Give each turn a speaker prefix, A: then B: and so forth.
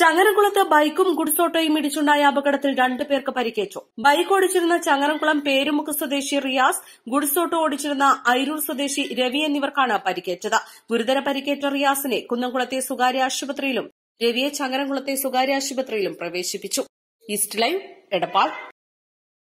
A: ചങ്ങരംകുളത്ത് ബൈക്കും ഗുഡ്സ് ഓട്ടോയും ഇടിച്ചുണ്ടായ അപകടത്തിൽ രണ്ടുപേർക്ക് പരിക്കേറ്റു ബൈക്ക് ഓടിച്ചിരുന്ന ചങ്ങരംകുളം പേരുമുക്ക് സ്വദേശി റിയാസ് ഗുഡ്സ് ഓട്ടോ ഓടിച്ചിരുന്ന ഐരൂർ സ്വദേശി രവി എന്നിവർക്കാണ് പരിക്കേറ്റത് ഗുരുതര പരിക്കേറ്റ റിയാസിനെ കുന്നംകുളത്തെ സ്വകാര്യ ആശുപത്രിയിലും രവിയെ ചങ്ങരംകുളത്തെ സ്വകാര്യ ആശുപത്രിയിലും പ്രവേശിപ്പിച്ചു ഈസ്റ്റ് ലൈവ് എടപ്പാൾ